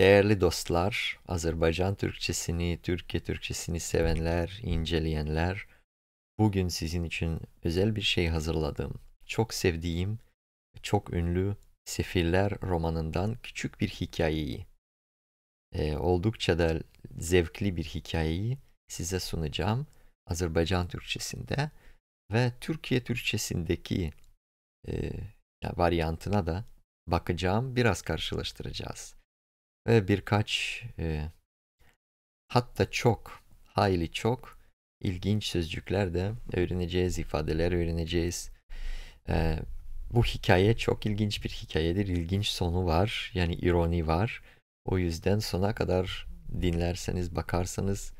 Değerli dostlar, Azerbaycan Türkçesini, Türkiye Türkçesini sevenler, inceleyenler, bugün sizin için özel bir şey hazırladım. Çok sevdiğim, çok ünlü Sefiller romanından küçük bir hikayeyi, e, oldukça da zevkli bir hikayeyi size sunacağım Azerbaycan Türkçesinde ve Türkiye Türkçesindeki e, varyantına da bakacağım, biraz karşılaştıracağız ve birkaç e, hatta çok, hayli çok ilginç sözcükler de öğreneceğiz, ifadeler öğreneceğiz. E, bu hikaye çok ilginç bir hikayedir. İlginç sonu var, yani ironi var. O yüzden sona kadar dinlerseniz, bakarsanız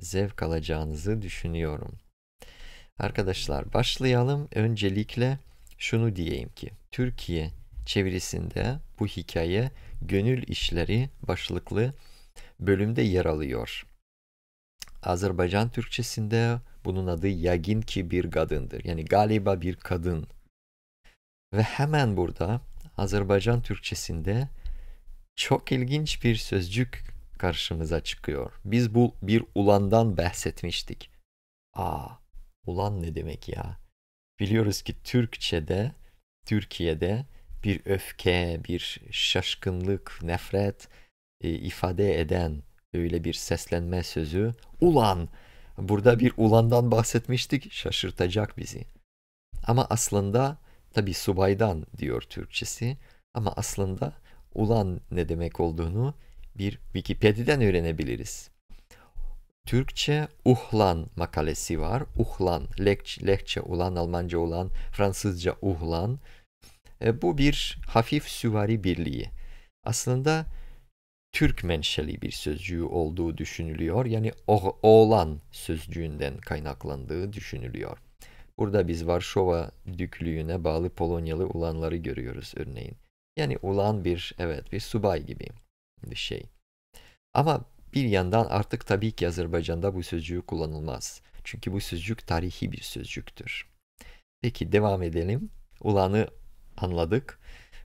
zevk alacağınızı düşünüyorum. Arkadaşlar başlayalım. Öncelikle şunu diyeyim ki Türkiye çevirisinde bu hikaye Gönül İşleri başlıklı bölümde yer alıyor. Azerbaycan Türkçesinde bunun adı Yagin ki bir kadındır. Yani galiba bir kadın. Ve hemen burada Azerbaycan Türkçesinde çok ilginç bir sözcük karşımıza çıkıyor. Biz bu bir ulandan bahsetmiştik. Aa, ulan ne demek ya? Biliyoruz ki Türkçe'de, Türkiye'de bir öfke, bir şaşkınlık, nefret e, ifade eden öyle bir seslenme sözü. Ulan! Burada bir ulandan bahsetmiştik. Şaşırtacak bizi. Ama aslında tabi subaydan diyor Türkçesi. Ama aslında ulan ne demek olduğunu bir Wikipedia'dan öğrenebiliriz. Türkçe Uhlan makalesi var. Uhlan, Lehçe, Lehçe ulan, Almanca ulan, Fransızca Uhlan. E, bu bir hafif süvari birliği. Aslında Türk menşeli bir sözcüğü olduğu düşünülüyor. Yani oğlan sözcüğünden kaynaklandığı düşünülüyor. Burada biz Varşova düklüğüne bağlı Polonyalı ulanları görüyoruz örneğin. Yani ulan bir evet bir subay gibi bir şey. Ama bir yandan artık tabii ki Azerbaycan'da bu sözcüğü kullanılmaz. Çünkü bu sözcük tarihi bir sözcüktür. Peki devam edelim. Ulanı anladık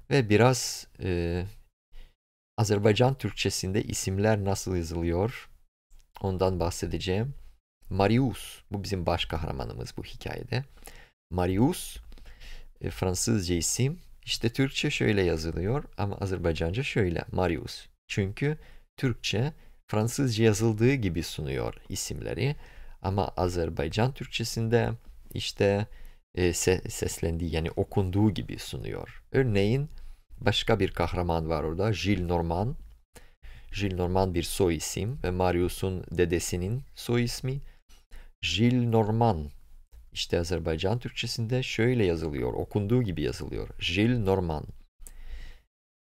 ve biraz e, Azerbaycan Türkçesinde isimler nasıl yazılıyor ondan bahsedeceğim. Marius bu bizim baş kahramanımız bu hikayede. Marius e, Fransızca isim. İşte Türkçe şöyle yazılıyor ama Azerbaycanca şöyle Marius. Çünkü Türkçe Fransızca yazıldığı gibi sunuyor isimleri ama Azerbaycan Türkçesinde işte e, seslendiği yani okunduğu gibi sunuyor. Örneğin başka bir kahraman var orada Jill Norman. Jill Norman bir soy isim ve Marius'un dedesinin soy ismi. Jill Norman İşte Azerbaycan Türkçesinde şöyle yazılıyor, okunduğu gibi yazılıyor. Jill Norman.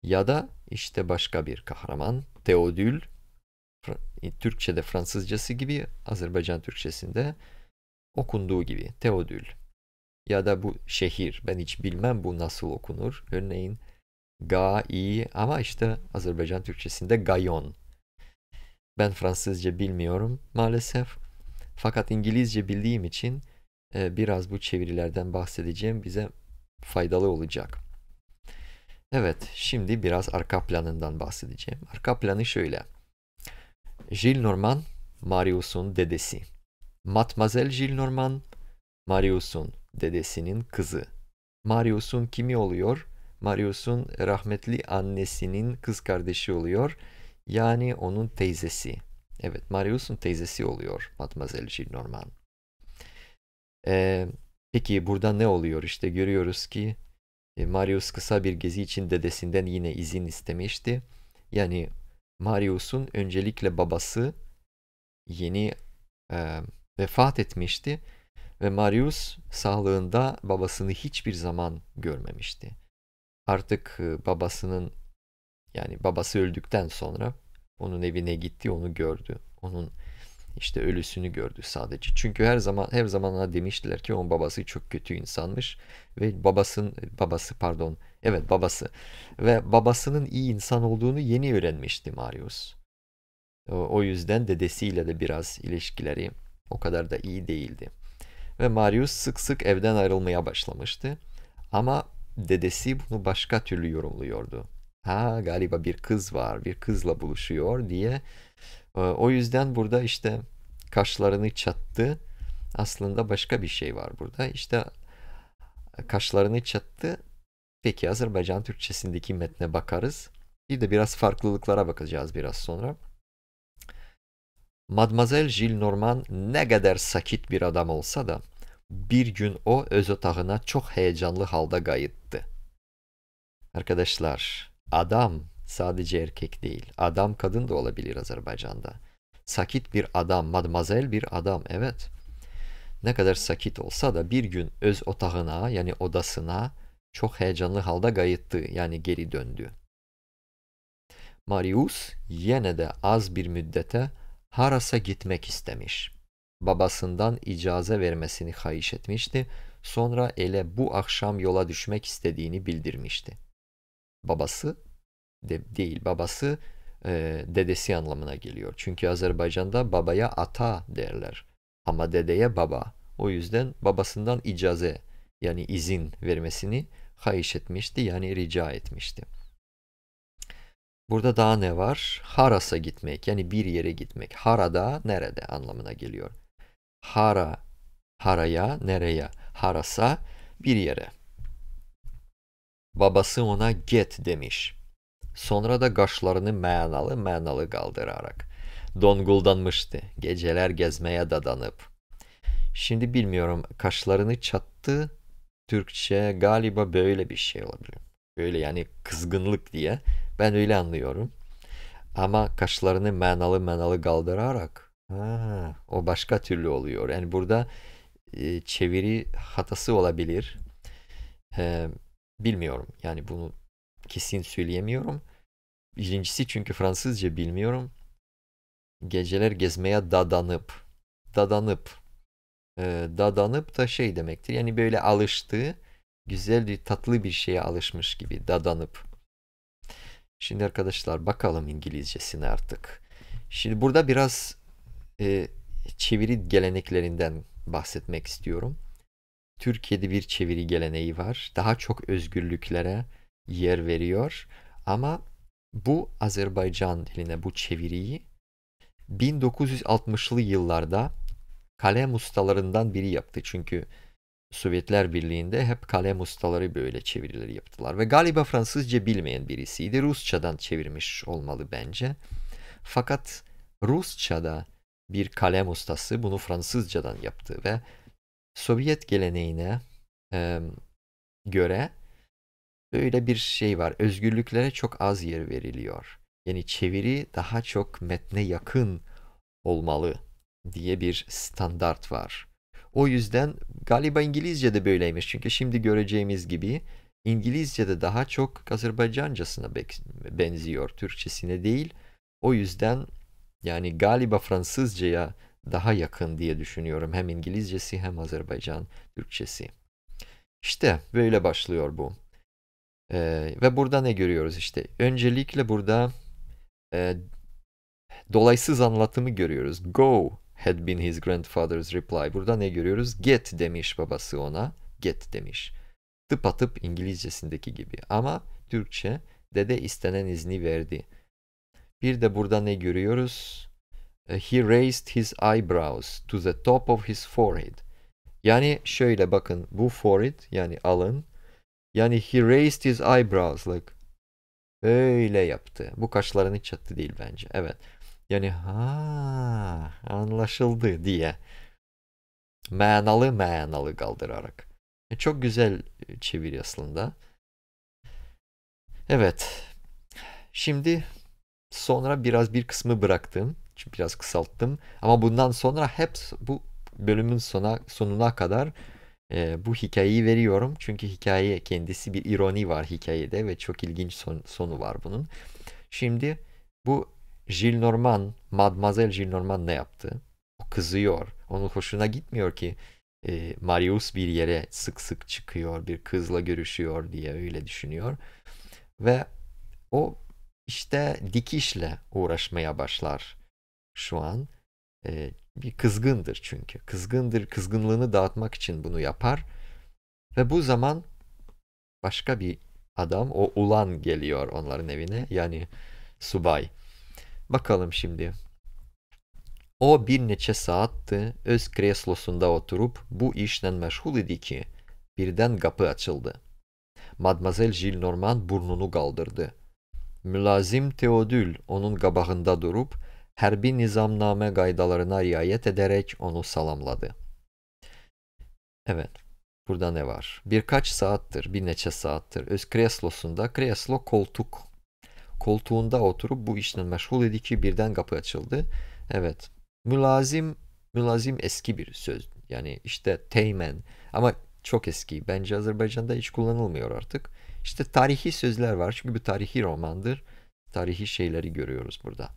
Ya da işte başka bir kahraman Teodül Türkçe'de Fransızcası gibi Azerbaycan Türkçesinde okunduğu gibi Teodül ya da bu şehir ben hiç bilmem bu nasıl okunur. Örneğin "ga-i", ama işte Azerbaycan Türkçesinde Gayon. Ben Fransızca bilmiyorum maalesef. Fakat İngilizce bildiğim için e, biraz bu çevirilerden bahsedeceğim bize faydalı olacak. Evet, şimdi biraz arka planından bahsedeceğim. Arka planı şöyle. Gilles Norman, Marius'un dedesi. Matmazel Gilles Norman, Marius'un dedesinin kızı. Marius'un kimi oluyor? Marius'un rahmetli annesinin kız kardeşi oluyor. Yani onun teyzesi. Evet, Marius'un teyzesi oluyor Matmazel Gillenormand. Ee, peki burada ne oluyor? İşte görüyoruz ki e, Marius kısa bir gezi için dedesinden yine izin istemişti. Yani Marius'un öncelikle babası yeni e, vefat etmişti ve Marius sağlığında babasını hiçbir zaman görmemişti. Artık e, babasının yani babası öldükten sonra onun evine gitti, onu gördü. Onun işte ölüsünü gördü sadece. Çünkü her zaman her zaman ona demiştiler ki onun babası çok kötü insanmış ve babasının babası pardon evet babası ve babasının iyi insan olduğunu yeni öğrenmişti Marius. O yüzden dedesiyle de biraz ilişkileri o kadar da iyi değildi ve Marius sık sık evden ayrılmaya başlamıştı. Ama dedesi bunu başka türlü yorumluyordu. Ha galiba bir kız var, bir kızla buluşuyor diye. Ee, o yüzden burada işte kaşlarını çattı. Aslında başka bir şey var burada. İşte e, kaşlarını çattı. Peki Azerbaycan Türkçesindeki metne bakarız. Bir de biraz farklılıklara bakacağız biraz sonra. Mademoiselle Jill Norman ne kadar sakit bir adam olsa da bir gün o öz otağına çok heyecanlı halda kayıttı. Arkadaşlar, adam sadece erkek değil, adam kadın da olabilir Azerbaycan'da. Sakit bir adam, madmazel bir adam, evet. Ne kadar sakit olsa da bir gün öz otağına yani odasına çok heyecanlı halda kayıttı yani geri döndü. Marius yine de az bir müddete Haras'a gitmek istemiş babasından icaze vermesini hayiş etmişti, sonra ele bu akşam yola düşmek istediğini bildirmişti. Babası de, değil, babası e, dedesi anlamına geliyor. Çünkü Azerbaycan'da babaya ata derler ama dedeye baba. O yüzden babasından icaze yani izin vermesini hayiş etmişti yani rica etmişti. Burada daha ne var? Haras'a gitmek yani bir yere gitmek. Harada nerede anlamına geliyor hara, haraya, nereye, harasa bir yere. Babası ona get demiş. Sonra da kaşlarını mənalı mənalı kaldırarak. Donguldanmıştı, geceler gezmeye dadanıp. Şimdi bilmiyorum, kaşlarını çattı, Türkçe galiba böyle bir şey olabilir. Böyle yani kızgınlık diye. Ben öyle anlıyorum. Ama kaşlarını mənalı mənalı kaldırarak Ha, o başka türlü oluyor. Yani burada e, çeviri hatası olabilir. E, bilmiyorum. Yani bunu kesin söyleyemiyorum. Birincisi çünkü Fransızca bilmiyorum. Geceler gezmeye dadanıp, dadanıp, e, dadanıp da şey demektir. Yani böyle alıştığı, güzel bir tatlı bir şeye alışmış gibi dadanıp. Şimdi arkadaşlar bakalım İngilizcesini artık. Şimdi burada biraz e, çeviri geleneklerinden bahsetmek istiyorum. Türkiye'de bir çeviri geleneği var. Daha çok özgürlüklere yer veriyor ama bu Azerbaycan diline bu çeviriyi 1960'lı yıllarda kalem ustalarından biri yaptı. Çünkü Sovyetler Birliği'nde hep kalem ustaları böyle çevirileri yaptılar. Ve galiba Fransızca bilmeyen birisiydi. Rusçadan çevirmiş olmalı bence. Fakat Rusça'da bir kalem ustası bunu Fransızcadan yaptı ve Sovyet geleneğine e, göre böyle bir şey var. Özgürlüklere çok az yer veriliyor. Yani çeviri daha çok metne yakın olmalı diye bir standart var. O yüzden galiba İngilizce de böyleymiş. Çünkü şimdi göreceğimiz gibi İngilizce de daha çok Azerbaycancasına benziyor, Türkçesine değil. O yüzden yani galiba Fransızcaya daha yakın diye düşünüyorum. Hem İngilizcesi hem Azerbaycan Türkçesi. İşte böyle başlıyor bu. Ee, ve burada ne görüyoruz işte? Öncelikle burada e, dolaysız anlatımı görüyoruz. Go had been his grandfather's reply. Burada ne görüyoruz? Get demiş babası ona. Get demiş. Tıpatıp İngilizcesindeki gibi. Ama Türkçe dede istenen izni verdi. Bir de burada ne görüyoruz? E, he raised his eyebrows to the top of his forehead. Yani şöyle bakın bu forehead yani alın. Yani he raised his eyebrows like. Öyle yaptı. Bu kaşlarını çattı değil bence. Evet. Yani ha anlaşıldı diye. Manalı manalı kaldırarak. E, çok güzel e, çevir aslında. Evet. Şimdi Sonra biraz bir kısmı bıraktım. çünkü Biraz kısalttım. Ama bundan sonra hep bu bölümün sona, sonuna kadar e, bu hikayeyi veriyorum. Çünkü hikaye kendisi bir ironi var hikayede ve çok ilginç son, sonu var bunun. Şimdi bu Jill Norman, Mademoiselle Jill Norman ne yaptı? O kızıyor. Onun hoşuna gitmiyor ki e, Marius bir yere sık sık çıkıyor, bir kızla görüşüyor diye öyle düşünüyor. Ve o işte dikişle uğraşmaya başlar şu an. E, bir kızgındır çünkü. Kızgındır, kızgınlığını dağıtmak için bunu yapar. Ve bu zaman başka bir adam, o ulan geliyor onların evine. Yani subay. Bakalım şimdi. O bir neçe saatti öz kreslosunda oturup bu işle meşgul idi ki birden kapı açıldı. Mademoiselle Norman burnunu kaldırdı. Mülazim Teodül onun qabağında durub, hərbi nizamname qaydalarına riayət edərək onu salamladı. Evet, burada ne var? Birkaç saattir, bir neçe saattir öz kreslosunda, kreslo koltuk, koltuğunda oturup bu işle meşgul idi ki birden kapı açıldı. Evet, mülazim, mülazim eski bir söz. Yani işte teymen, ama çok eski. Bence Azerbaycan'da hiç kullanılmıyor artık. İşte tarihi sözler var çünkü bu tarihi romandır. Tarihi şeyleri görüyoruz burada.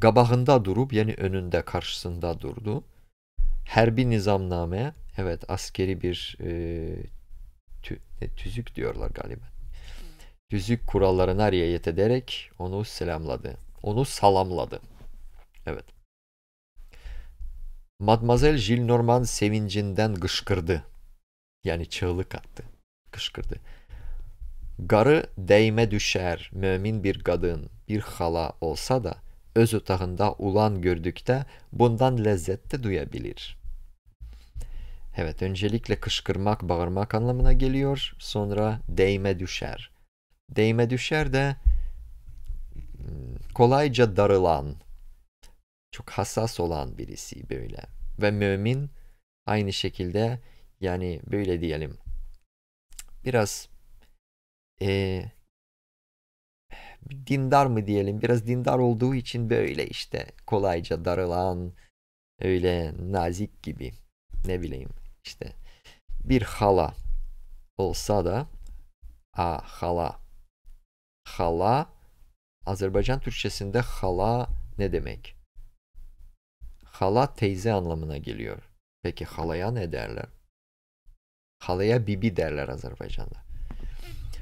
Gabahında durup yani önünde karşısında durdu. Her bir nizamname evet askeri bir e, tü, ne, tüzük diyorlar galiba. Tüzük kurallarına riayet ederek onu selamladı. Onu salamladı. Evet. Madmazel Jill Norman sevincinden kışkırdı. Yani çığlık attı. Kışkırdı. Garı değme düşer mümin bir kadın, bir hala olsa da öz otağında ulan gördükte bundan lezzet de duyabilir. Evet öncelikle kışkırmak, bağırmak anlamına geliyor. Sonra deyme düşer. Deyme düşer de hmm, kolayca darılan, çok hassas olan birisi böyle. Ve mümin aynı şekilde yani böyle diyelim biraz e, dindar mı diyelim biraz dindar olduğu için böyle işte kolayca darılan öyle nazik gibi ne bileyim işte bir hala olsa da a hala hala Azerbaycan Türkçesinde hala ne demek? Hala teyze anlamına geliyor. Peki halaya ne derler? Halaya bibi derler Azerbaycan'da.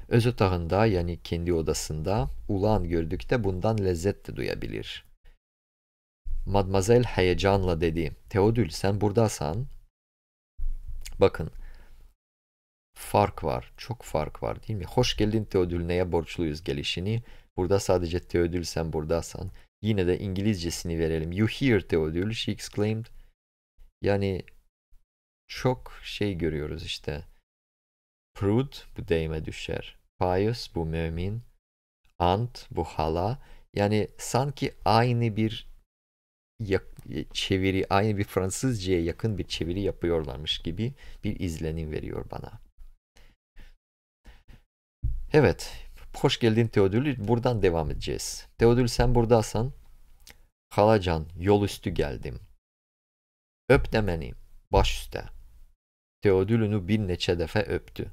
Öz otağında yani kendi odasında ulan gördükte bundan lezzet de duyabilir. Madmazel heyecanla dedi. Teodül sen buradasan. Bakın. Fark var. Çok fark var değil mi? Hoş geldin Teodül neye borçluyuz gelişini. Burada sadece Teodül sen buradasan. Yine de İngilizcesini verelim. You hear Teodül she exclaimed. Yani çok şey görüyoruz işte. Prud bu deyime düşer. Pious bu mümin. Ant bu hala. Yani sanki aynı bir çeviri, aynı bir Fransızcaya yakın bir çeviri yapıyorlarmış gibi bir izlenim veriyor bana. Evet, hoş geldin Teodül. Buradan devam edeceğiz. Teodül sen buradasan. Halacan, yol üstü geldim. Öp demeni baş üste. Teodül'ünü bir neçe defa öptü.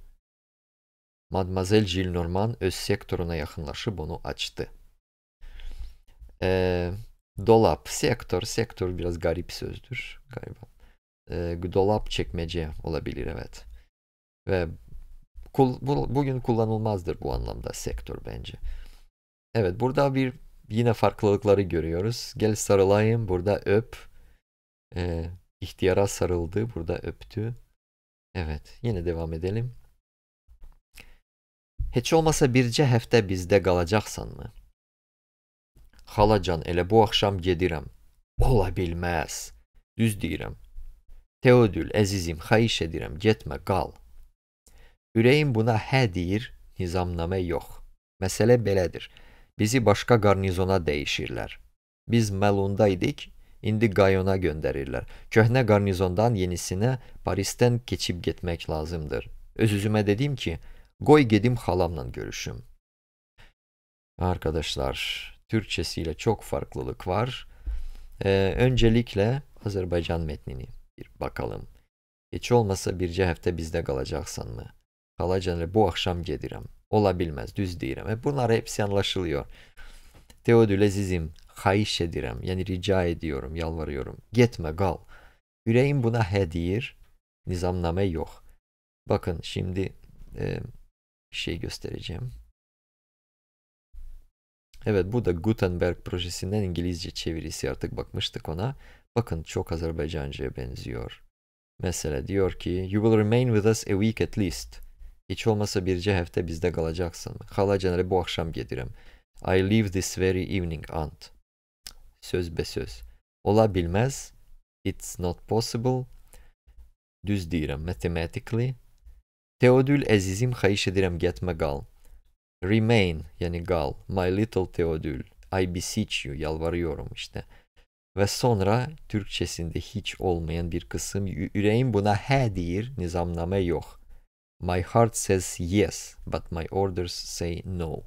Mademoiselle Gillenormand öz sektörüne yakınlaşıp onu açtı. Ee, dolap, sektör, sektör biraz garip sözdür galiba. Ee, dolap çekmece olabilir evet. Ve kul, bu, bugün kullanılmazdır bu anlamda sektör bence. Evet burada bir yine farklılıkları görüyoruz. Gel sarılayım burada öp. Ee, ihtiyara sarıldı burada öptü. Evet yine devam edelim. heç olmasa bircə həftə bizdə qalacaqsanmı? Xalacan, elə bu axşam gedirəm. Ola bilməz. Düz deyirəm. Teodül, əzizim, xayiş edirəm, getmə, qal. Ürəyim buna hə deyir, nizamnamə yox. Məsələ belədir. Bizi başqa qarnizona dəyişirlər. Biz Məlunda idik, indi Qayona göndərirlər. Köhnə qarnizondan yenisinə Parisdən keçib getmək lazımdır. Öz üzümə dedim ki, Goygedim halamla görüşüm. Arkadaşlar Türkçesiyle çok farklılık var. Ee, öncelikle Azerbaycan metnini bir bakalım. Hiç olmasa bir hafta bizde kalacaksan mı? Kalacanı bu akşam gedirem. Olabilmez düz deyirəm. E bunlar hepsi anlaşılıyor. Teodül azizim, hayiş edirəm. Yani rica ediyorum, yalvarıyorum. Gitme, gal. Yüreğim buna he deyir. Nizamname yok. Bakın şimdi e, şey göstereceğim. Evet bu da Gutenberg projesinden İngilizce çevirisi artık bakmıştık ona. Bakın çok Azerbaycanca'ya benziyor. Mesela diyor ki You will remain with us a week at least. Hiç olmasa birce hafta bizde kalacaksın. Halacanları bu akşam gelirim. I leave this very evening aunt. Söz be söz. Olabilmez. It's not possible. Düz deyirəm. Mathematically Teodül ezizim haişedirem getme gal. Remain yani gal. My little Teodül. I beseech you yalvarıyorum işte. Ve sonra Türkçesinde hiç olmayan bir kısım yüreğim buna he değil nizamname yok. My heart says yes but my orders say no.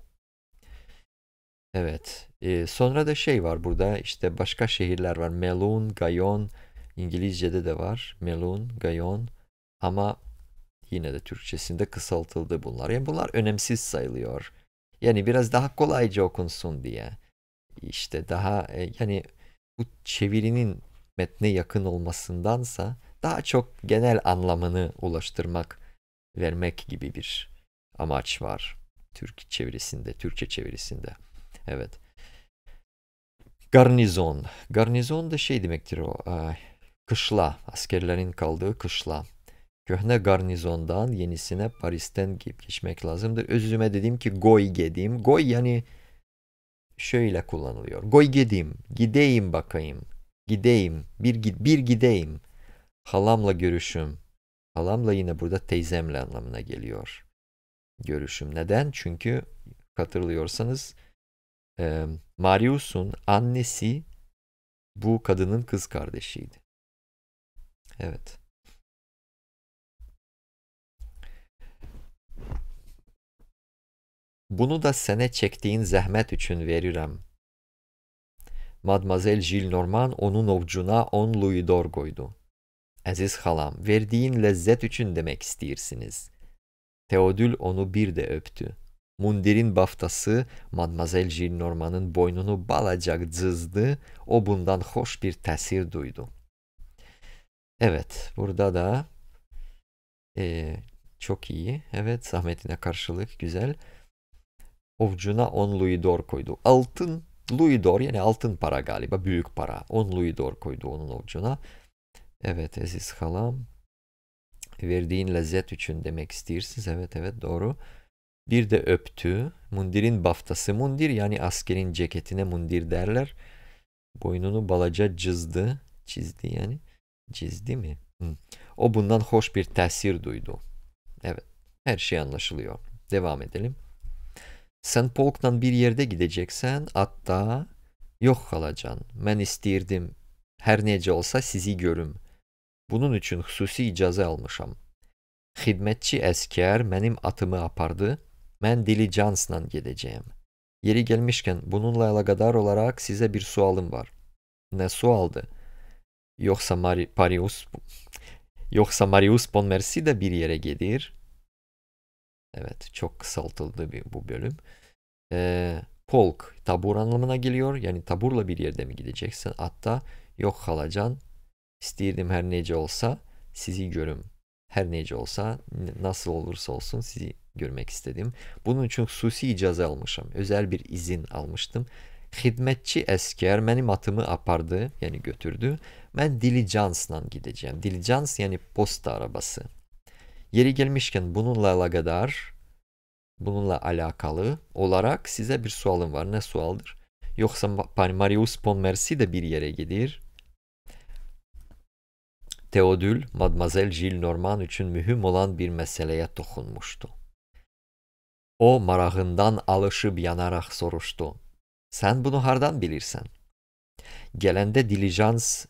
Evet. E, sonra da şey var burada işte başka şehirler var. Melun, Gayon, İngilizce'de de var. Melun, Gayon. Ama Yine de Türkçesinde kısaltıldı bunlar. Yani bunlar önemsiz sayılıyor. Yani biraz daha kolayca okunsun diye. İşte daha e, yani bu çevirinin metne yakın olmasındansa daha çok genel anlamını ulaştırmak, vermek gibi bir amaç var. Türk çevirisinde, Türkçe çevirisinde. Evet. Garnizon. Garnizon da şey demektir o. E, kışla, askerlerin kaldığı kışla. Köhne garnizondan yenisine Paris'ten geçmek lazımdır. Özüme dediğim ki goy gedim. Goy yani şöyle kullanılıyor. Goy gedim, gideyim bakayım, gideyim, bir, bir gideyim. Halamla görüşüm. Halamla yine burada teyzemle anlamına geliyor. Görüşüm. Neden? Çünkü hatırlıyorsanız e, Marius'un annesi bu kadının kız kardeşiydi. Evet. Bunu da sene çektiğin zahmet için veririm. Mademoiselle Gillenormand onun ovcuna on louis d'or koydu. Aziz halam, verdiğin lezzet için demek istiyorsunuz. Teodül onu bir de öptü. Mundirin baftası Mademoiselle Gillenormand'ın boynunu balacak cızdı, o bundan hoş bir tesir duydu. Evet, burada da e, çok iyi. Evet, zahmetine karşılık güzel. Ovcuna 10 louis koydu. Altın louis yani altın para galiba büyük para. 10 louis koydu onun ovcuna. Evet Aziz halam. Verdiğin lezzet için demek istiyorsunuz. Evet evet doğru. Bir de öptü. Mundirin baftası mundir yani askerin ceketine mundir derler. Boynunu balaca cızdı. Çizdi yani. Çizdi mi? Hı. O bundan hoş bir tesir duydu. Evet her şey anlaşılıyor. Devam edelim. Sən polkla bir yerdə gidəcəksən, hatta yox xalacan, mən istəyirdim hər necə olsa sizi görüm. Bunun üçün xüsusi icazə almışam. Xidmətçi əskər mənim atımı apardı. Mən dilijansla gedəcəyəm. Yeri gəlmişkən bununla əlaqədar olaraq sizə bir sualım var. Nə sualdı? Yoxsa Mari Parius Yoxsa Marius Bonmersi də bir yerə gedir? Evet çok kısaltıldı bir, bu bölüm. Ee, polk tabur anlamına geliyor. Yani taburla bir yerde mi gideceksin? Hatta yok halacan istirdim her nece olsa sizi görüm. Her nece olsa nasıl olursa olsun sizi görmek istedim. Bunun için susi icazı almışım. Özel bir izin almıştım. Hizmetçi esker benim atımı apardı yani götürdü. Ben dilijansla gideceğim. Dilijans yani posta arabası. Yeri gelmişken bununla alakadar, bununla alakalı olarak size bir sualım var. Ne sualdır? Yoksa Marius Pontmercy de bir yere gidir. Teodül, Mademoiselle Gilles Norman için mühim olan bir meseleye dokunmuştu. O marağından alışıp yanarak soruştu. Sen bunu hardan bilirsen? Gelende dilijans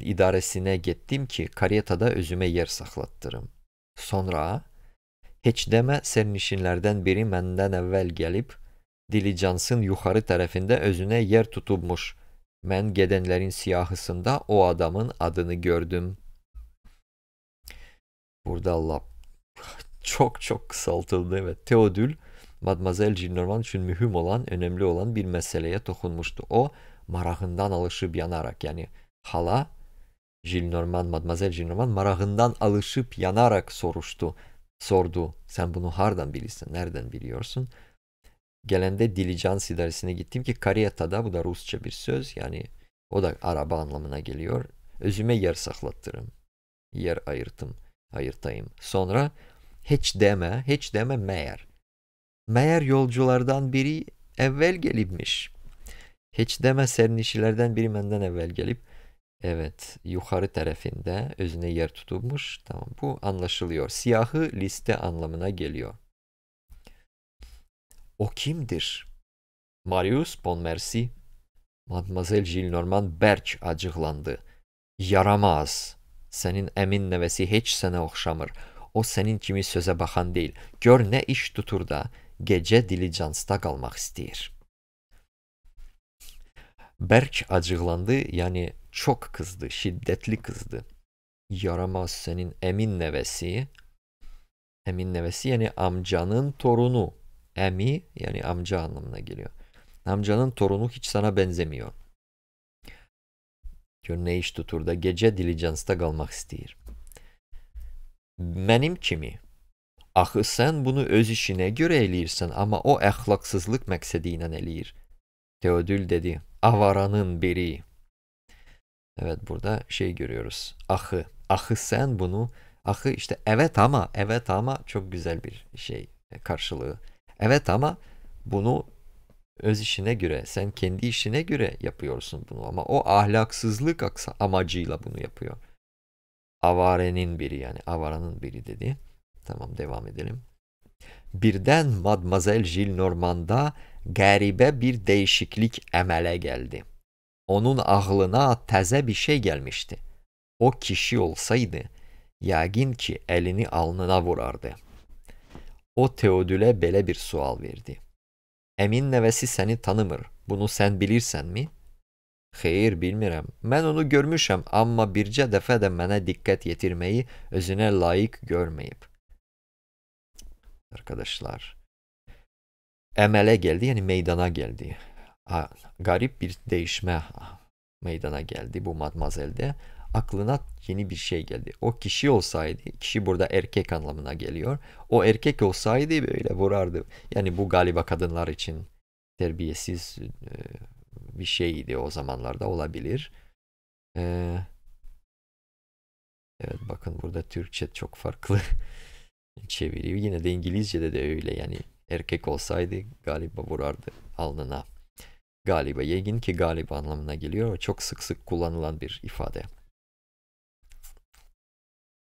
idaresine gittim ki karyetada özüme yer saklattırım. Sonra, heç demə sernişinlərdən biri məndən əvvəl gəlib, dilicansın yuxarı tərəfində özünə yer tutubmuş. Mən gedənlərin siyahısında o adamın adını gördüm. Burada lap çok çok kısaltıldı ve Teodül Mademoiselle Gillenormand için mühim olan, önemli olan bir meseleye dokunmuştu. O marağından alışıp yanarak yani hala Gillenormand, Mademoiselle Gillenormand marağından alışıp yanarak soruştu, sordu. Sen bunu hardan bilirsin, nereden biliyorsun? Gelende dilijans idaresine gittim ki kariyata'da bu da Rusça bir söz yani o da araba anlamına geliyor. Özüme yer saklattırım. Yer ayırtım, ayırtayım. Sonra hiç deme, hiç deme meğer. Meğer yolculardan biri evvel gelipmiş. Hiç deme işlerden biri menden evvel gelip Evet yukarı tarafında özüne yer tutulmuş. Tamam bu anlaşılıyor. Siyahı liste anlamına geliyor. O kimdir? Marius Bonmersi. Mademoiselle Gillenormand berç acıklandı. Yaramaz. Senin emin nevesi hiç sana okşamır. O senin kimi söze bakan değil. Gör ne iş tutur da gece dilijansta kalmak isteyir. Berç acıklandı yani çok kızdı, şiddetli kızdı. Yaramaz senin emin nevesi. Emin nevesi yani amcanın torunu. Emi yani amca anlamına geliyor. Amcanın torunu hiç sana benzemiyor. Diyor ne iş tutur da gece dilijansta kalmak istiyor. Benim kimi? Axı sen bunu öz işine göre eləyirsən, ama o ahlaksızlık məqsədi ilə eləyir. Teodül dedi: "Avaranın biri." Evet burada şey görüyoruz. Ahı. Ahı sen bunu. Ahı işte evet ama evet ama çok güzel bir şey e, karşılığı. Evet ama bunu öz işine göre, sen kendi işine göre yapıyorsun bunu ama o ahlaksızlık amacıyla bunu yapıyor. Avarenin biri yani avaranın biri dedi. Tamam devam edelim. Birden Mademoiselle Gillenormand'da garibe bir değişiklik emele geldi. Onun aklına taze bir şey gelmişti. O kişi olsaydı yəqin ki elini alnına vurardı. O Teodülə belə bir sual verdi. Emin nevesi seni tanımır. Bunu sen bilirsen mi? Xeyr, bilmirəm. Mən onu görmüşəm, amma bircə dəfə də mənə diqqət yetirməyi özünə layiq görməyib. Arkadaşlar, əmələ geldi yəni meydana geldi garip bir değişme meydana geldi bu madmazelde. Aklına yeni bir şey geldi. O kişi olsaydı, kişi burada erkek anlamına geliyor. O erkek olsaydı böyle vurardı. Yani bu galiba kadınlar için terbiyesiz e, bir şeydi o zamanlarda olabilir. E, evet bakın burada Türkçe çok farklı çeviriyor. Yine de İngilizce'de de öyle yani erkek olsaydı galiba vurardı alnına. Galiba, yegin ki galiba anlamına geliyor. ve Çok sık sık kullanılan bir ifade.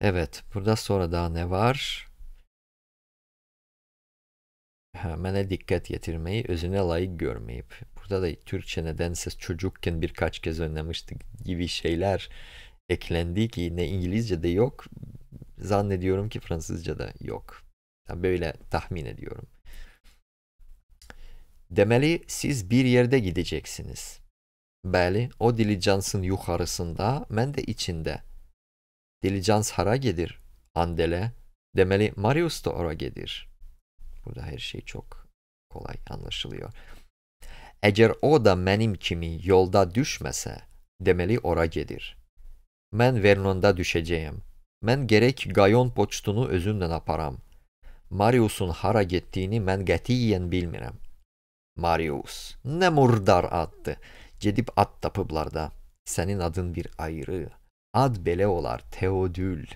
Evet, burada sonra daha ne var? Hemene dikkat getirmeyi, özüne layık görmeyip. Burada da Türkçe nedense çocukken birkaç kez önlemiştik gibi şeyler eklendi ki ne İngilizce'de yok, zannediyorum ki Fransızca'da yok. Ben böyle tahmin ediyorum. Demeli siz bir yerde gideceksiniz. Bəli, o dilijansın yuxarısında, mən də içində. Dilijans hara gedir? Andele. Demeli Marius da ora gedir. Burada her şey çok kolay anlaşılıyor. Eğer o da benim kimi yolda düşmese, demeli ora gedir. Ben Vernon'da düşeceğim. Ben gerek Gayon poçtunu özümden aparam. Marius'un hara gittiğini ben getiyen bilmirem. Marius ne murdar attı. Cedip at tapıblarda. Senin adın bir ayrı. Ad bele olar Teodül.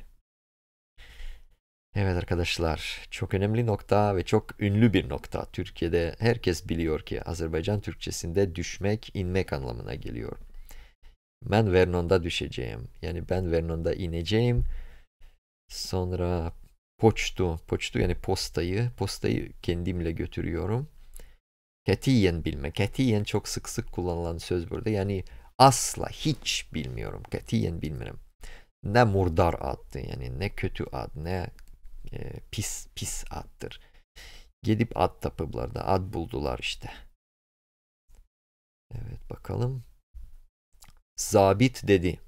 Evet arkadaşlar çok önemli nokta ve çok ünlü bir nokta. Türkiye'de herkes biliyor ki Azerbaycan Türkçesinde düşmek inmek anlamına geliyor. Ben Vernon'da düşeceğim. Yani ben Vernon'da ineceğim. Sonra poçtu, poçtu yani postayı, postayı kendimle götürüyorum. Katiyen bilme. Katiyen çok sık sık kullanılan söz burada. Yani asla hiç bilmiyorum. Katiyen bilmiyorum. Ne murdar attı yani ne kötü ad ne e, pis pis attır. Gidip ad tapıblarda ad buldular işte. Evet bakalım. Zabit dedi.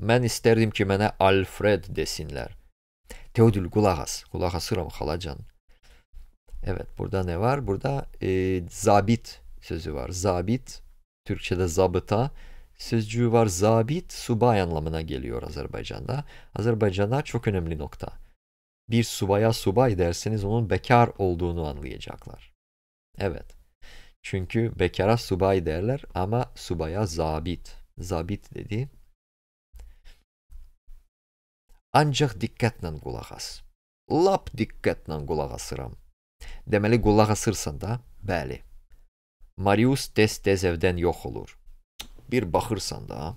Ben isterdim ki mene Alfred desinler. Teodül Gulahas. Gulahasıram halacan. Evet burada ne var? Burada e, zabit sözü var. Zabit, Türkçe'de zabıta sözcüğü var. Zabit subay anlamına geliyor Azerbaycan'da. Azerbaycanda çok önemli nokta. Bir subaya subay derseniz onun bekar olduğunu anlayacaklar. Evet. Çünkü bekara subay derler ama subaya zabit. Zabit dedi. Ancak dikkatle kulak as. Lap dikkatle kulak asıram. Deməli qulaq asırsan da? Bəli. Marius tez-tez evden yox olur. Bir baxırsan da.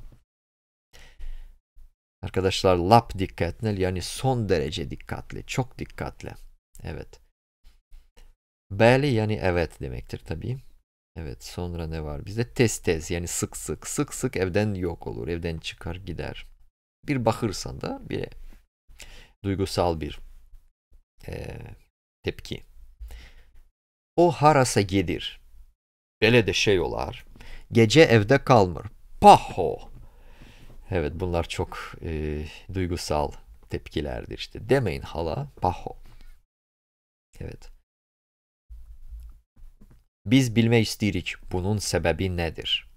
Arkadaşlar lap dikkatli yani son derece dikkatli, çok dikkatli. Evet. Bəli yani evet demektir tabii. Evet sonra ne var bizde? Tez tez yani sık sık sık sık evden yok olur, evden çıkar gider. Bir bakırsan da bir duygusal bir e, tepki. O Haras'a gelir. Böyle de şey olar. Gece evde kalmır. Paho. Evet bunlar çok e, duygusal tepkilerdir işte. Demeyin hala paho. Evet. Biz bilmek istirik bunun sebebi nedir?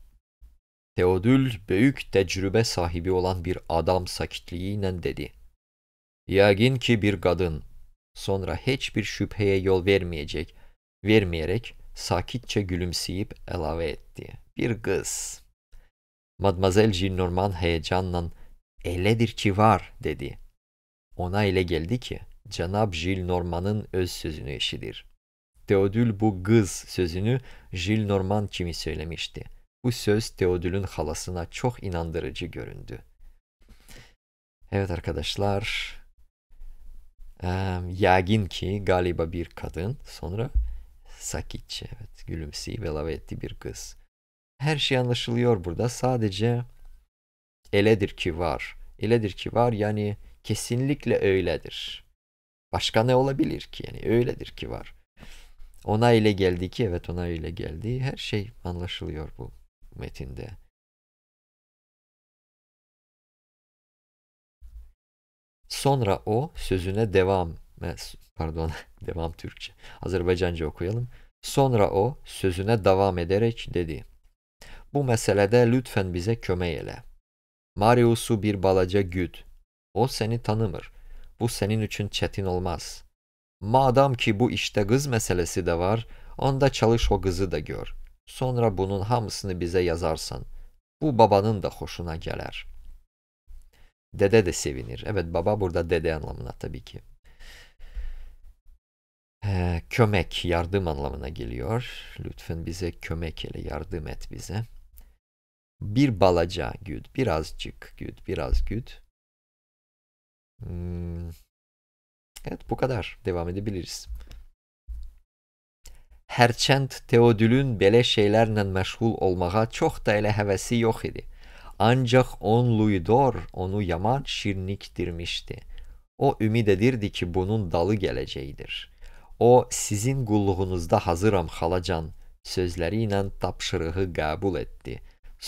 Teodül büyük tecrübe sahibi olan bir adam sakitliğiyle dedi. Yagin ki bir kadın. Sonra hiçbir şüpheye yol vermeyecek vermeyerek sakitçe gülümseyip elave etti. Bir kız. Mademoiselle Gillenormand heyecanla eledir ki var dedi. Ona ile geldi ki Cenab Gillenormand'ın öz sözünü eşidir. Teodül bu kız sözünü Gillenormand kimi söylemişti. Bu söz Teodül'ün halasına çok inandırıcı göründü. Evet arkadaşlar, e, yagin ki galiba bir kadın sonra Sakic evet gülümseyi ve lavetli bir kız. Her şey anlaşılıyor burada sadece eledir ki var. Eledir ki var yani kesinlikle öyledir. Başka ne olabilir ki yani öyledir ki var. Ona ile geldi ki evet ona ile geldi. Her şey anlaşılıyor bu metinde. Sonra o sözüne devam e, Pardon, devam Türkçe. Azerbaycanca okuyalım. Sonra o sözüne devam ederek dedi. Bu meselede lütfen bize kömek ele. Marius'u bir balaca güt. O seni tanımır. Bu senin için çetin olmaz. Madam ki bu işte kız meselesi de var, onda çalış o kızı da gör. Sonra bunun hamısını bize yazarsan. Bu babanın da hoşuna gelir. Dede de sevinir. Evet baba burada dede anlamına tabii ki kömek yardım anlamına geliyor. Lütfen bize kömek ile yardım et bize. Bir balaca güd, birazcık güd, biraz güd. Hmm. Evet bu kadar. Devam edebiliriz. Herçent Teodül'ün belə şeylərlə məşğul olmağa çok da elə həvəsi yox idi. Ancak on Luidor onu yaman şirnikdirmişdi. O ümid edirdi ki bunun dalı geleceğidir. O sizin qulluğunuzda hazıram xalacan sözləri ilə tapşırığı qəbul etdi.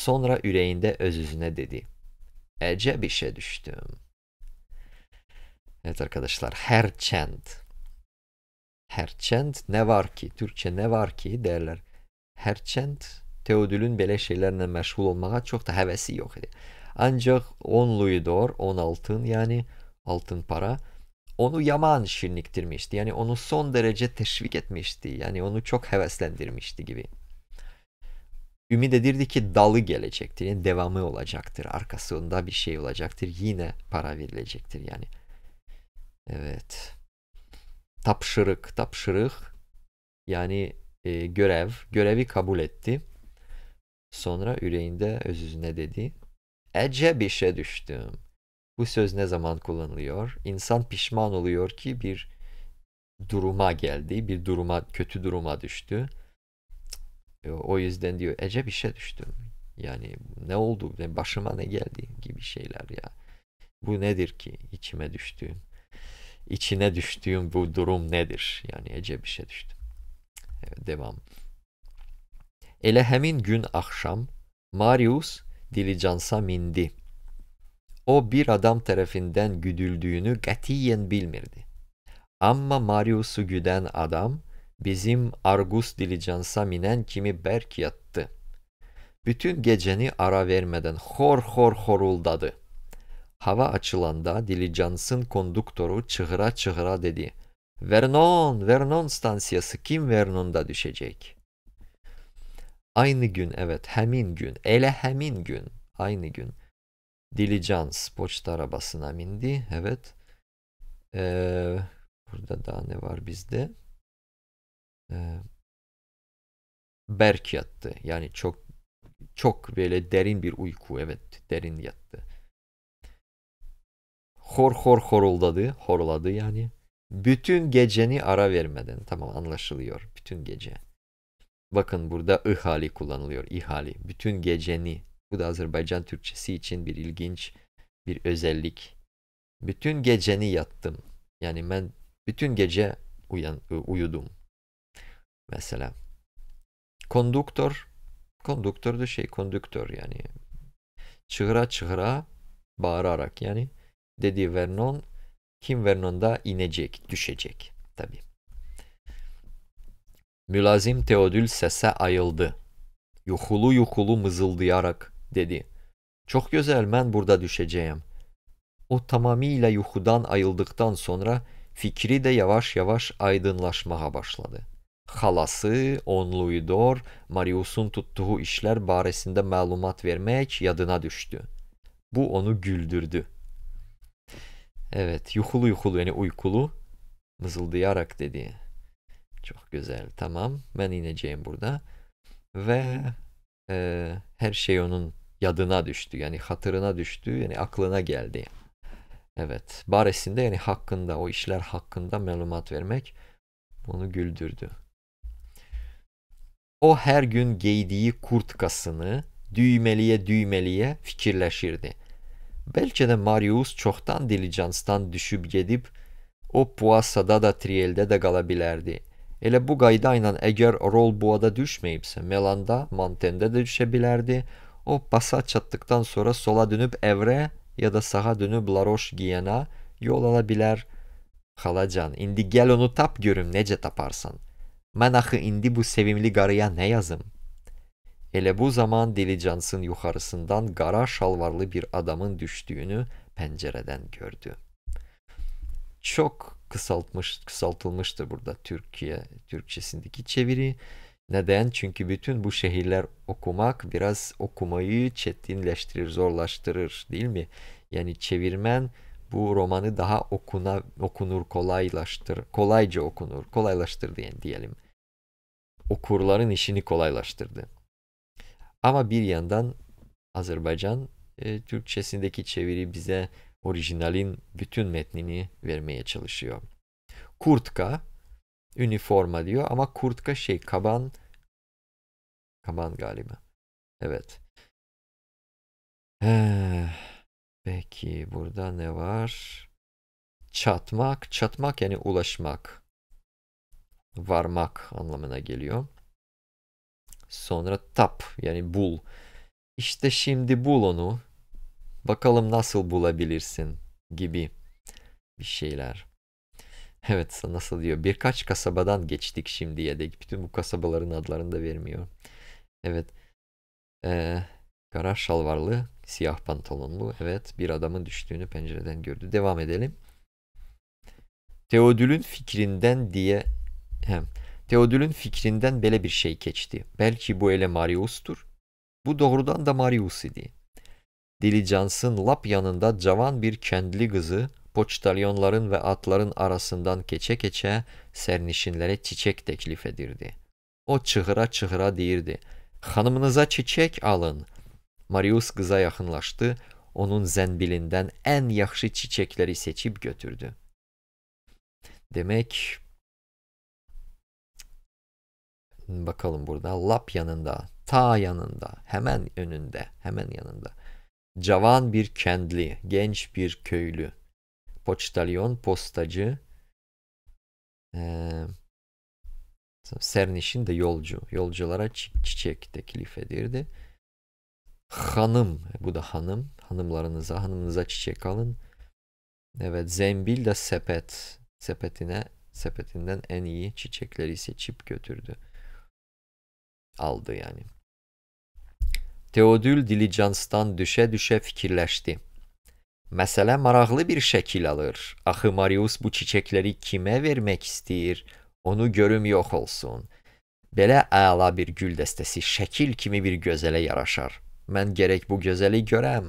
Sonra ürəyində öz-özünə dedi: Əcəb işə düşdüm. Evet arkadaşlar, herçend. Herçend ne var ki? Türkçe ne var ki derler. Herçend Teodül'ün belə şeylərlə məşğul olmağa çox da həvəsi yox idi. Ancaq 10 luidor, 10 altın, yəni altın para onu yaman şirniktirmişti. Yani onu son derece teşvik etmişti. Yani onu çok heveslendirmişti gibi. Ümit edirdi ki dalı gelecektir. Yani devamı olacaktır. Arkasında bir şey olacaktır. Yine para verilecektir yani. Evet. Tapşırık, tapşırık. Yani e, görev. Görevi kabul etti. Sonra yüreğinde öz yüzüne dedi. Ece bir şey düştüm. Bu söz ne zaman kullanılıyor? İnsan pişman oluyor ki bir duruma geldi, bir duruma, kötü duruma düştü. E, o yüzden diyor ece bir şey düştüm. Yani ne oldu, başıma ne geldi gibi şeyler ya. Bu nedir ki içime düştüğüm? İçine düştüğüm bu durum nedir? Yani ece bir şey düştüm. Evet, devam. Ele hemin gün akşam Marius Dilijansa mindi.'' o bir adam tarafından güdüldüğünü katiyen bilmirdi. Ama Marius'u güden adam bizim Argus dilijansa minen kimi berk yattı. Bütün geceni ara vermeden hor hor horuldadı. Hava açılanda dilijansın konduktoru çığıra çığıra dedi. Vernon, Vernon stansiyası kim Vernon'da düşecek? Aynı gün evet, hemin gün, ele hemin gün, aynı gün. Diligence poçta arabasına mindi. Evet. Ee, burada daha ne var bizde? Ee, berk yattı. Yani çok çok böyle derin bir uyku. Evet derin yattı. Hor hor horuldadı. Horladı yani. Bütün geceni ara vermeden. Tamam anlaşılıyor. Bütün gece. Bakın burada ihali kullanılıyor. İhali. Bütün geceni bu da Azerbaycan Türkçesi için bir ilginç bir özellik. Bütün geceni yattım. Yani ben bütün gece uyan, e, uyudum. Mesela. Konduktor. konduktör de şey konduktör yani. Çığıra çığıra bağırarak yani. Dedi Vernon. Kim Vernon'da inecek, düşecek. Tabi. Mülazim Teodül sese ayıldı. Yuhulu yuhulu mızıldayarak dedi. Çok güzel ben burada düşeceğim. O tamamıyla yuhudan ayıldıktan sonra fikri de yavaş yavaş aydınlaşmaya başladı. Halası, on Luidor, Marius'un tuttuğu işler baresinde malumat vermek yadına düştü. Bu onu güldürdü. Evet, yuhulu yuhulu yani uykulu mızıldayarak dedi. Çok güzel, tamam ben ineceğim burada. Ve e, her şey onun yadına düştü. Yani hatırına düştü. Yani aklına geldi. Evet. Baresinde yani hakkında o işler hakkında malumat vermek onu güldürdü. O her gün giydiği kurtkasını düğmeliye düğmeliye fikirleşirdi. Belki de Marius çoktan dilijanstan düşüp gedib o Puasada da Triel'de de qala ele bu qayda eğer əgər rol buada düşməyibsə, Melanda, Mantende de düşebilirdi. O pasa çattıktan sonra sola dönüp Evre ya da sağa dönüp Laroş Giyena yol alabilir. Halacan, indi gel onu tap görüm nece taparsan. Mən axı indi bu sevimli qarıya nə yazım? Elə bu zaman Dilicansın yuxarısından qara şalvarlı bir adamın düşdüyünü pəncərədən gördü. Çok kısaltmış, kısaltılmıştı burada Türkiye Türkçesindeki çeviri. Neden? Çünkü bütün bu şehirler okumak biraz okumayı çetinleştirir, zorlaştırır değil mi? Yani çevirmen bu romanı daha okuna, okunur, kolaylaştır, kolayca okunur, kolaylaştır diye, diyelim. Okurların işini kolaylaştırdı. Ama bir yandan Azerbaycan e, Türkçesindeki çeviri bize orijinalin bütün metnini vermeye çalışıyor. Kurtka üniforma diyor ama kurtka şey kaban Kaman galiba. Evet. Ee, peki burada ne var? Çatmak. Çatmak yani ulaşmak. Varmak anlamına geliyor. Sonra tap yani bul. İşte şimdi bul onu. Bakalım nasıl bulabilirsin gibi bir şeyler. Evet nasıl diyor birkaç kasabadan geçtik şimdiye dek bütün bu kasabaların adlarını da vermiyor. Evet. Ee, kara şalvarlı, siyah pantolonlu. Evet, bir adamın düştüğünü pencereden gördü. Devam edelim. Teodül'ün fikrinden diye hem Teodül'ün fikrinden böyle bir şey geçti. Belki bu ele Marius'tur. Bu doğrudan da Marius idi. Dilijans'ın lap yanında cavan bir kendli kızı poçtalyonların ve atların arasından keçe keçe sernişinlere çiçek teklif edirdi. O çığıra çığıra deyirdi. Hanımınıza çiçek alın. Marius kıza yakınlaştı, onun zenbilinden en yakşı çiçekleri seçip götürdü. Demek bakalım burada lap yanında, ta yanında, hemen önünde, hemen yanında. Cavan bir kendli, genç bir köylü. Poçtalyon, postacı. Ee, Serniş'in de yolcu. Yolculara çiçek teklif edirdi. Hanım, bu da hanım. Hanımlarınıza, hanımınıza çiçek alın. Evet, zembil de sepet. Sepetine, sepetinden en iyi çiçekleri seçip götürdü. Aldı yani. Teodül dilijanstan düşe düşe fikirleşti. Mesele maraklı bir şekil alır. Ahı Marius bu çiçekleri kime vermek istəyir? Onu görüm yox olsun. Belə əla bir gül dəstəsi şəkil kimi bir gözələ yaraşar. Mən gərək bu gözəli görəm.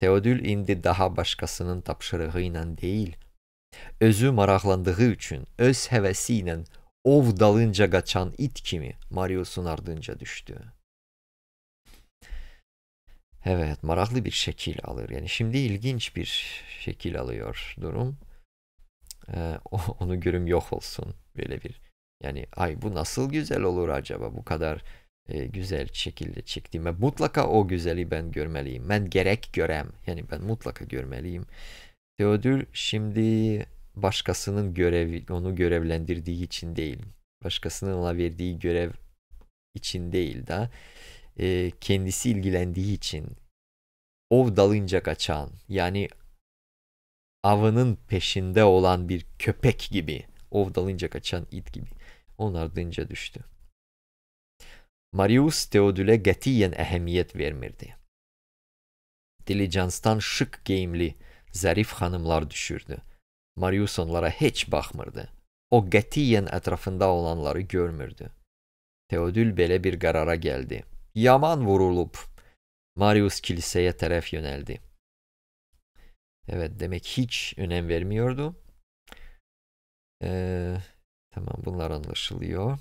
Teodül indi daha başqasının tapşırığı ilə deyil, özü maraqlandığı üçün, öz həvəsi ilə ov dalınca qaçan it kimi Mariusun ardınca düşdü. Evet, maraqlı bir şekil alır. Yani şimdi ilginç bir şekil alıyor durum. Ee, onu görüm yok olsun. Böyle bir yani ay bu nasıl güzel olur acaba bu kadar e, güzel şekilde çektiğime mutlaka o güzeli ben görmeliyim. Ben gerek görem. Yani ben mutlaka görmeliyim. Teodül şimdi başkasının görevi onu görevlendirdiği için değil. Başkasının ona verdiği görev için değil de e, kendisi ilgilendiği için ov dalınca kaçan yani avının peşinde olan bir köpek gibi ov dalınca kaçan it gibi. Onlar dınca düştü. Marius Theodule getiyen ehemmiyet vermirdi. Dilijanstan şık giyimli zarif hanımlar düşürdü. Marius onlara hiç baxmırdı. O getiyen etrafında olanları görmürdü. Teodül böyle bir karara geldi. Yaman vurulup Marius kiliseye taraf yönəldi. Evet demek hiç önem vermiyordu. Ee, tamam bunlar anlaşılıyor.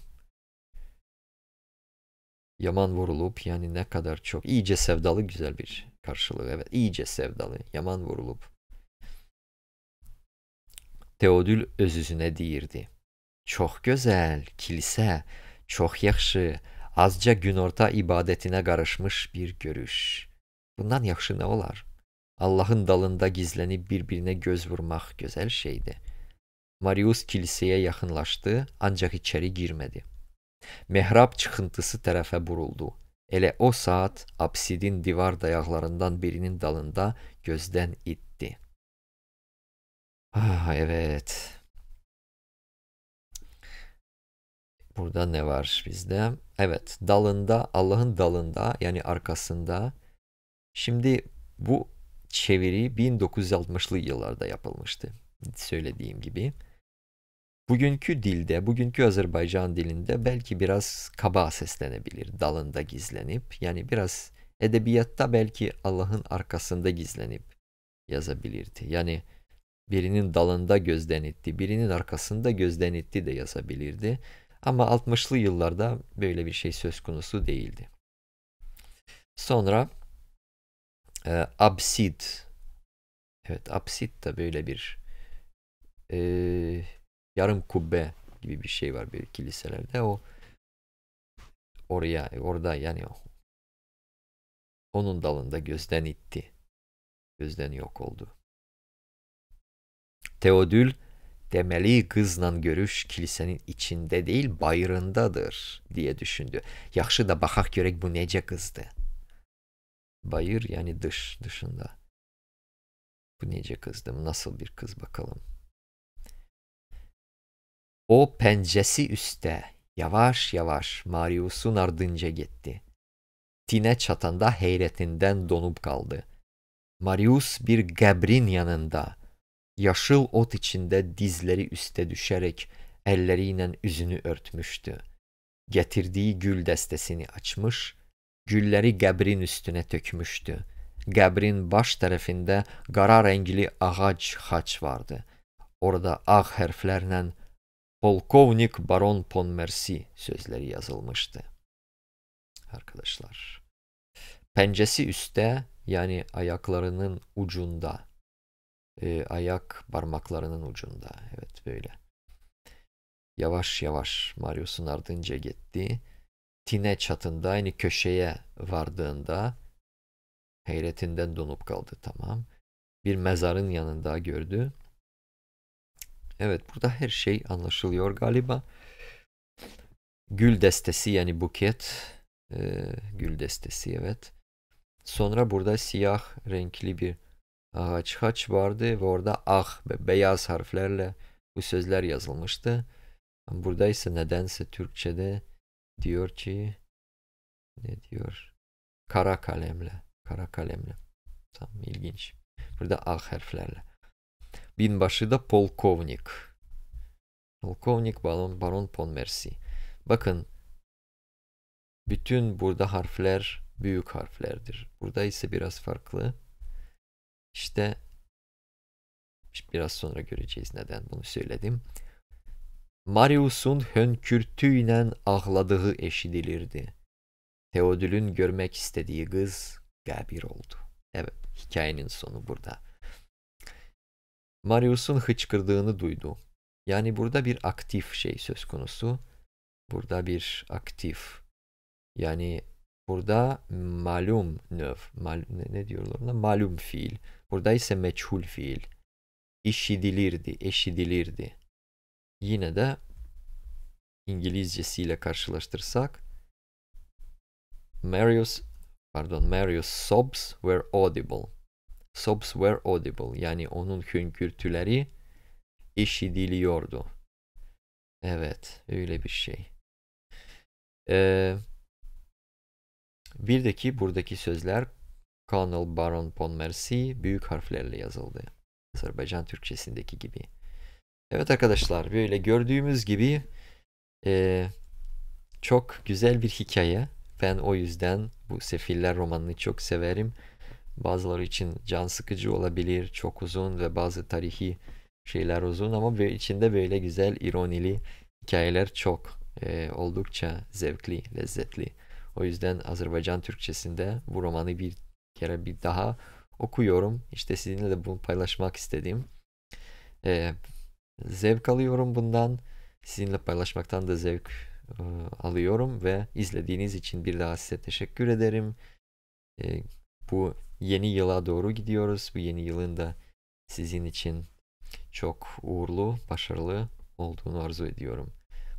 Yaman vurulup yani ne kadar çok iyice sevdalı güzel bir karşılığı. Evet iyice sevdalı. Yaman vurulup Teodül öz üzünə deyirdi: "Çox gözəl kilsə, çox yaxşı, azca günorta ibadetine karışmış bir görüş. Bundan yaxşı ne olar? Allahın dalında gizlənib birbirine göz vurmak güzel şeydi. Marius kiliseye yakınlaştı ancak içeri girmedi. Mehrab çıkıntısı tarafa buruldu. Ele o saat apsidin divar dayaklarından birinin dalında gözden itti. Ah evet. Burada ne var bizde? Evet dalında Allah'ın dalında yani arkasında. Şimdi bu çeviri 1960'lı yıllarda yapılmıştı. Söylediğim gibi. Bugünkü dilde, bugünkü Azerbaycan dilinde belki biraz kaba seslenebilir dalında gizlenip. Yani biraz edebiyatta belki Allah'ın arkasında gizlenip yazabilirdi. Yani birinin dalında gözden etti, birinin arkasında gözden etti de yazabilirdi. Ama 60'lı yıllarda böyle bir şey söz konusu değildi. Sonra e, absid. Evet absid de böyle bir e, yarım kubbe gibi bir şey var bir kiliselerde o oraya orada yani onun dalında gözden itti. Gözden yok oldu. Teodül demeli kızla görüş kilisenin içinde değil bayırındadır diye düşündü. Yaxşı da baxaq görək bu necə kızdı Bayır yani dış dışında. Bu necə kızdı? Nasıl bir kız bakalım. O pençesi üste yavaş yavaş Marius'un ardınca gitti. Tine çatanda heyretinden donup kaldı. Marius bir gebrin yanında, yaşıl ot içinde dizleri üste düşerek elleriyle yüzünü örtmüştü. Getirdiği gül destesini açmış, gülleri gebrin üstüne tökmüştü. Gebrin baş tarafında qara rəngli ağac xaç vardı. Orada ağ hərflərlə Polkovnik Baron Ponmercy sözleri yazılmıştı. Arkadaşlar. Pencesi üstte yani ayaklarının ucunda. E, ayak parmaklarının ucunda. Evet böyle. Yavaş yavaş Marius'un ardınca gitti. Tine çatında aynı köşeye vardığında heyretinden donup kaldı tamam. Bir mezarın yanında gördü. Evet burada her şey anlaşılıyor galiba. Gül destesi yani buket. Ee, gül destesi evet. Sonra burada siyah renkli bir ağaç haç vardı ve orada ah beyaz harflerle bu sözler yazılmıştı. Burada ise nedense Türkçe'de diyor ki ne diyor? Kara kalemle. Kara kalemle. Tam ilginç. Burada ah harflerle. Binbaşı da polkovnik. Polkovnik Baron, Baron Ponmercy. Bakın bütün burada harfler büyük harflerdir. Burada ise biraz farklı. İşte biraz sonra göreceğiz neden bunu söyledim. Marius'un hönkürtüyle ağladığı eşidilirdi. Teodül'ün görmek istediği kız Gabir oldu. Evet, hikayenin sonu burada. Marius'un hıçkırdığını duydu. Yani burada bir aktif şey söz konusu. Burada bir aktif. Yani burada malum növ. Mal, ne, ne diyorlar ona? Malum fiil. Burada ise meçhul fiil. İşidilirdi, eşidilirdi. Yine de İngilizcesiyle karşılaştırsak Marius pardon Marius sobs were audible. Sobs were audible. Yani onun hünkürtüleri işidiliyordu. Evet, öyle bir şey. Ee, bir de ki buradaki sözler Colonel Baron Ponmercy büyük harflerle yazıldı. Azerbaycan Türkçesindeki gibi. Evet arkadaşlar böyle gördüğümüz gibi e, çok güzel bir hikaye. Ben o yüzden bu Sefiller romanını çok severim bazıları için can sıkıcı olabilir, çok uzun ve bazı tarihi şeyler uzun ama içinde böyle güzel ironili hikayeler çok e, oldukça zevkli, lezzetli. O yüzden Azerbaycan Türkçesinde bu romanı bir kere bir daha okuyorum. işte sizinle de bunu paylaşmak istedim. E, zevk alıyorum bundan. Sizinle paylaşmaktan da zevk e, alıyorum ve izlediğiniz için bir daha size teşekkür ederim. E, bu yeni yıla doğru gidiyoruz. Bu yeni yılın da sizin için çok uğurlu, başarılı olduğunu arzu ediyorum.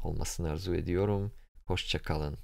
Olmasını arzu ediyorum. Hoşça kalın.